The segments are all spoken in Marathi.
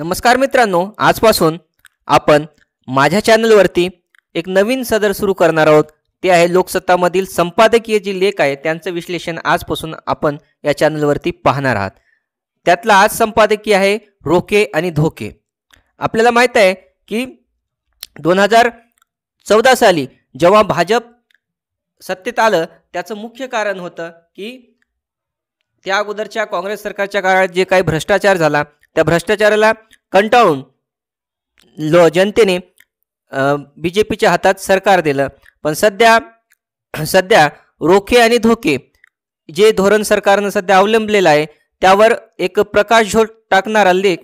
नमस्कार मित्रांनो आजपासून आपण माझ्या चॅनलवरती एक नवीन सदर सुरू करणार आहोत ते आहे लोकसत्तामधील संपादकीय जे लेख आहे त्यांचं विश्लेषण आजपासून आपण या चॅनलवरती पाहणार आहात त्यातला आज संपादकीय आहे रोखे आणि धोके आपल्याला माहीत आहे की दोन हजार चौदा साली जेव्हा भाजप सत्तेत आलं त्याचं मुख्य कारण होतं की त्या अगोदरच्या काँग्रेस सरकारच्या काळात जे काही भ्रष्टाचार झाला त्या भ्रष्टाचाराला कंटाळून लो जनतेने बी जे पीच्या हातात सरकार दिलं पण सध्या सध्या रोखे आणि धोके जे धोरण सरकारनं सध्या अवलंबलेलं आहे त्यावर एक प्रकाश झोट टाकणारा लेख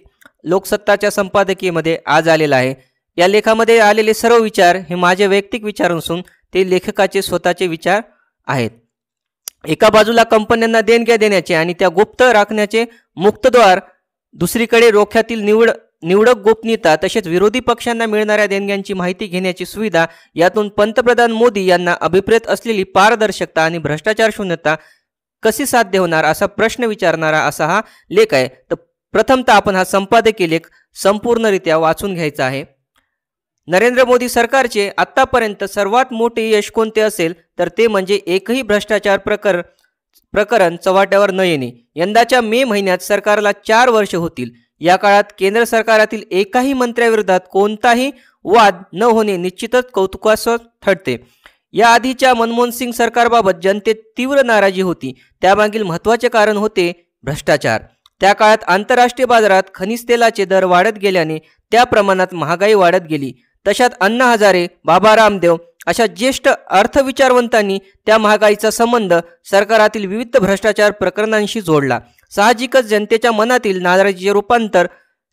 लोकसत्ताच्या संपादकीयमध्ये आज आलेला आहे या लेखामध्ये आलेले सर्व विचार हे माझे वैयक्तिक विचार नसून ते लेखकाचे स्वतःचे विचार आहेत एका बाजूला कंपन्यांना देणग्या देण्याचे आणि त्या गुप्त राखण्याचे मुक्तद्वार दुसरीकडे रोख्यातील निवड निवडक गोपनीयता तसेच विरोधी पक्षांना मिळणाऱ्या देणग्यांची माहिती घेण्याची सुविधा यातून पंतप्रधान मोदी यांना अभिप्रेत असलेली पारदर्शकता आणि भ्रष्टाचार शून्यता कशी साध्य होणार असा प्रश्न विचारणारा असा हा लेख आहे तर प्रथमतः आपण हा संपादकीय लेख संपूर्णरित्या वाचून घ्यायचा आहे नरेंद्र मोदी सरकारचे आत्तापर्यंत सर्वात मोठे यश कोणते असेल तर ते म्हणजे एकही भ्रष्टाचार प्रकरण प्रकरण चव्हाट्यावर न येणे यंदाच्या मे महिन्यात सरकारला चार वर्ष होतील या काळात केंद्र सरकारातील एकाही मंत्र्याविरोधात कोणताही वाद न होणे निश्चितच कौतुकास्व ठरते याआधीच्या मनमोहन सिंग सरकारबाबत जनतेत तीव्र नाराजी होती त्यामागील महत्त्वाचे कारण होते भ्रष्टाचार त्या काळात आंतरराष्ट्रीय बाजारात खनिज तेलाचे दर वाढत गेल्याने त्या प्रमाणात महागाई वाढत गेली तशात अण्णा हजारे बाबा रामदेव अशा ज्येष्ठ अर्थविचारवंतांनी त्या महागाईचा संबंध सरकारातील विविध भ्रष्टाचार प्रकरणांशी जोडला साहजिकच जनतेच्या मनातील नाराजीचे रूपांतर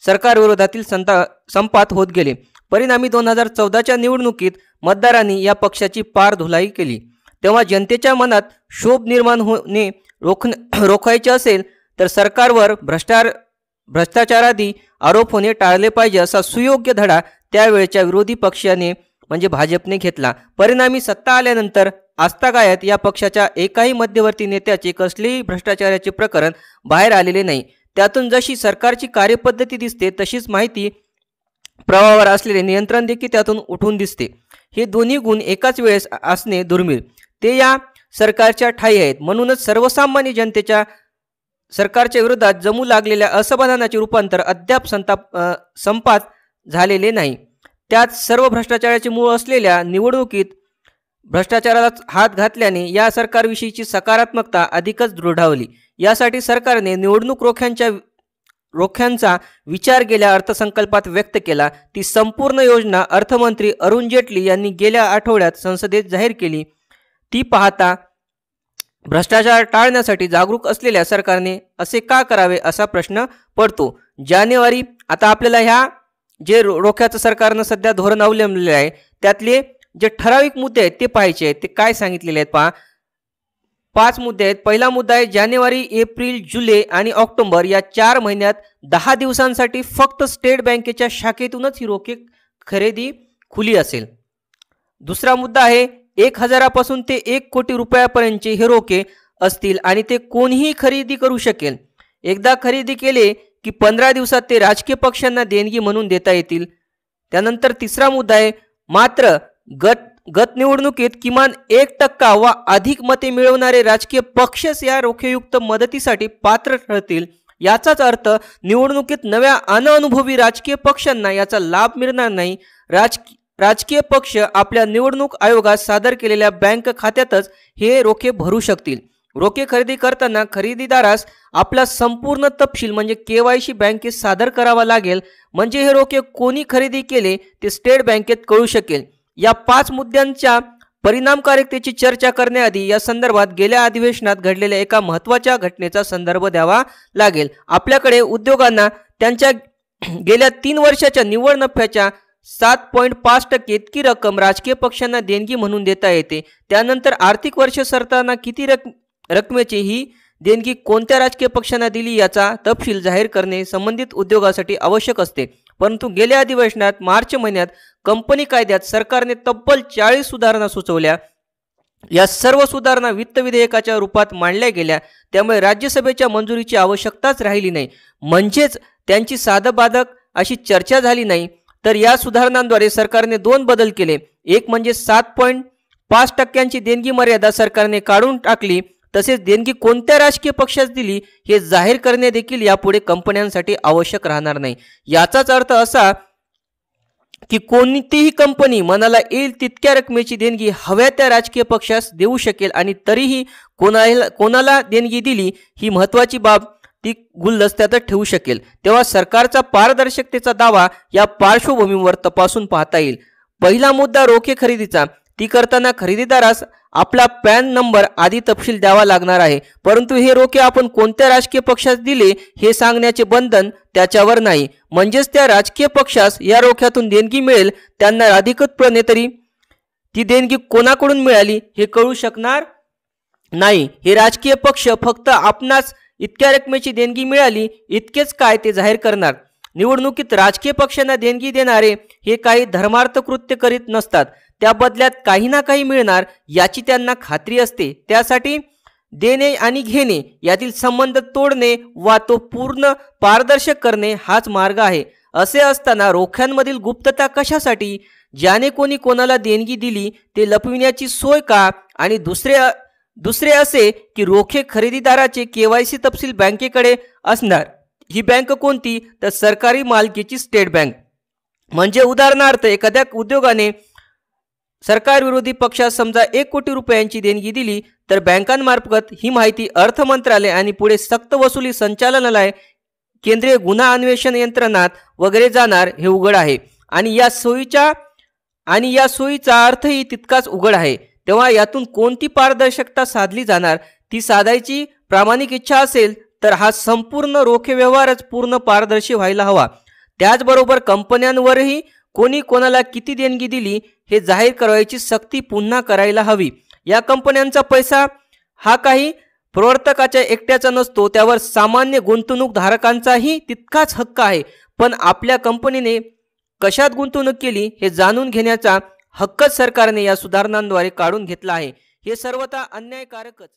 सरकारविरोधातील संता संपात होत गेले परिणामी दोन हजार चौदाच्या निवडणुकीत मतदारांनी या पक्षाची पार धुलाई केली तेव्हा जनतेच्या मनात शोभ निर्माण होणे रोख रोखायचे असेल तर सरकारवर भ्रष्टार भ्रष्टाचारादी आरोप होणे टाळले पाहिजे असा सुयोग्य धडा त्यावेळच्या विरोधी पक्षाने म्हणजे भाजपने घेतला परिणामी सत्ता आल्यानंतर आस्थागायत या पक्षाच्या एकाही मध्यवर्ती नेत्याचे कसलेही भ्रष्टाचाराचे प्रकरण बाहेर आलेले नाही त्यातून जशी सरकारची कार्यपद्धती दिसते तशीच माहिती प्रवाहावर असलेले नियंत्रण देखील त्यातून उठून दिसते हे दोन्ही गुण एकाच वेळेस असणे दुर्मिळ ते या सरकारच्या ठाई आहेत म्हणूनच सर्वसामान्य जनतेच्या सरकारच्या विरोधात जमू लागलेल्या असमाधानाचे रूपांतर अद्याप संताप संपात झालेले नाही त्यात सर्व भ्रष्टाचाराचे मूळ असलेल्या निवडणुकीत भ्रष्टाचाराला हात घातल्याने या सरकारविषयीची सकारात्मकता अधिकच दृढावली यासाठी सरकारने निवडणूक रोख्यांच्या रोख्यांचा विचार गेल्या अर्थसंकल्पात व्यक्त केला ती संपूर्ण योजना अर्थमंत्री अरुण जेटली यांनी गेल्या आठवड्यात संसदेत जाहीर केली ती पाहता भ्रष्टाचार टाळण्यासाठी जागरूक असलेल्या सरकारने असे का करावे असा प्रश्न पडतो जानेवारी आता आपल्याला ह्या जे रो रोख्याचं सरकारनं सध्या धोरण अवलंबलेलं आहे त्यातले जे ठराविक मुद्दे आहेत ते पाहायचे आहेत ते काय सांगितलेले आहेत पहा पाच मुद्दे आहेत पहिला मुद्दा आहे जानेवारी एप्रिल जुलै आणि ऑक्टोबर या चार महिन्यात दहा दिवसांसाठी फक्त स्टेट बँकेच्या शाखेतूनच ही रोखे खरेदी खुली असेल दुसरा मुद्दा आहे एक हजारापासून ते एक कोटी रुपयापर्यंतचे हे रोखे असतील आणि ते कोणीही खरेदी करू शकेल एकदा खरेदी केले की पंधरा दिवसात ते राजकीय पक्षांना देणगी म्हणून देता येतील त्यानंतर तिसरा मुद्दा आहे मात्र गट गतनिवडणुकीत किमान एक टक्का वा अधिक मते मिळवणारे राजकीय पक्षच या रोखेयुक्त मदतीसाठी पात्र ठरतील याचाच अर्थ निवडणुकीत नव्या अनअनुभवी राजकीय पक्षांना याचा लाभ मिळणार नाही राज राजकीय पक्ष आपल्या निवडणूक आयोगात सादर केलेल्या बँक खात्यातच हे रोखे भरू शकतील रोखे खरेदी करताना खरेदीदारास आपला संपूर्ण तपशील म्हणजे केवायसी बँकेत सादर करावा लागेल म्हणजे हे रोखे कोणी खरेदी केले ते स्टेट बँकेत कळू शकेल या पाच मुद्द्यांच्या परिणामकारकतेची चर्चा करण्याआधी या संदर्भात गेल्या अधिवेशनात घडलेल्या एका महत्त्वाच्या घटनेचा संदर्भ द्यावा लागेल आपल्याकडे उद्योगांना त्यांच्या गेल्या तीन वर्षाच्या निव्वळ नफ्याच्या सात पॉईंट पाच टक्के इतकी रक्कम राजकीय पक्षांना देणगी म्हणून देता येते त्यानंतर आर्थिक वर्ष सरताना किती रक्कम रकमेची ही देणगी कोणत्या राजकीय पक्षांना दिली याचा तपशील जाहीर करणे संबंधित उद्योगासाठी आवश्यक असते परंतु गेल्या अधिवेशनात मार्च महिन्यात कंपनी कायद्यात सरकारने तब्बल चाळीस सुधारणा सुचवल्या या सर्व सुधारणा वित्त विधेयकाच्या रूपात मांडल्या गेल्या त्यामुळे राज्यसभेच्या मंजुरीची आवश्यकताच राहिली नाही म्हणजेच त्यांची साधबाधक अशी चर्चा झाली नाही तर या सुधारणांद्वारे सरकारने दोन बदल केले एक म्हणजे सात पॉईंट पाच टक्क्यांची देणगी मर्यादा सरकारने काढून टाकली तसेच देणगी कोणत्या राजकीय पक्षास दिली हे जाहीर करणे देखील यापुढे कंपन्यांसाठी आवश्यक राहणार नाही याचाच अर्थ असा की कोणतीही कंपनी मनाला येईल तितक्या रकमेची देणगी हव्या त्या राजकीय पक्षास देऊ शकेल आणि तरीही कोणाला कोणाला देणगी दिली ही महत्त्वाची बाब ती गुलदस्त्यातच ठेवू शकेल तेव्हा सरकारचा पारदर्शकतेचा दावा या पार्श्वभूमीवर तपासून पाहता येईल पहिला मुद्दा रोखे खरेदीचा ती करताना खरेदीदारास आपला पॅन नंबर आदी तपशील द्यावा लागणार आहे परंतु हे रोखे आपण कोणत्या राजकीय पक्षास दिले हे सांगण्याचे बंधन त्याच्यावर नाही म्हणजेच त्या राजकीय पक्षास या रोख्यातून देणगी मिळेल त्यांना अधिकृतपणे तरी ती देणगी कोणाकडून मिळाली हे कळू शकणार नाही हे राजकीय पक्ष फक्त आपणास इतक्या रकमेची देणगी मिळाली इतकेच काय ते जाहीर करणार निवडणुकीत राजकीय पक्षांना देणगी देणारे हे काही धर्मार्थ कृत्य करीत नसतात त्या बदल्यात काही ना काही मिळणार याची त्यांना खात्री असते त्यासाठी देणे आणि घेणे यातील संबंध तोडणे वा तो पूर्ण पारदर्शक करणे हाच मार्ग आहे असे असताना रोख्यांमधील गुप्तता कशासाठी ज्याने कोणी कोणाला देणगी दिली ते लपविण्याची सोय का आणि दुसरे दुसरे असे की रोखे खरेदीदाराचे केवायसी तपशील बँकेकडे असणार ही बँक कोणती तर सरकारी मालकीची स्टेट बँक म्हणजे उदाहरणार्थ एखाद्या उद्योगाने सरकार विरोधी पक्षात समजा एक कोटी रुपयांची देणगी दिली तर बँकांमार्फत ही माहिती अर्थ मंत्रालय आणि पुढे सक्त वसुली संचालनालय केंद्रीय गुन्हा अन्वेषण यंत्रणात वगैरे जाणार हे उघड आहे आणि या सोयीच्या आणि या सोयीचा अर्थही तितकाच उघड आहे तेव्हा यातून कोणती पारदर्शकता साधली जाणार ती साधायची प्रामाणिक इच्छा असेल तर हा संपूर्ण रोखे व्यवहारच पूर्ण पारदर्शी व्हायला हवा त्याचबरोबर कंपन्यांवरही कोणी कोणाला किती देणगी दिली हे जाहीर करायची सक्ती पुन्हा करायला हवी या कंपन्यांचा पैसा हा काही प्रवर्तकाच्या एकट्याचा नसतो त्यावर सामान्य गुंतवणूकधारकांचाही तितकाच हक्क आहे पण आपल्या कंपनीने कशात गुंतवणूक केली हे जाणून घेण्याचा हक्कच सरकारने या सुधारणांद्वारे काढून घेतला आहे हे सर्वता अन्यायकारकच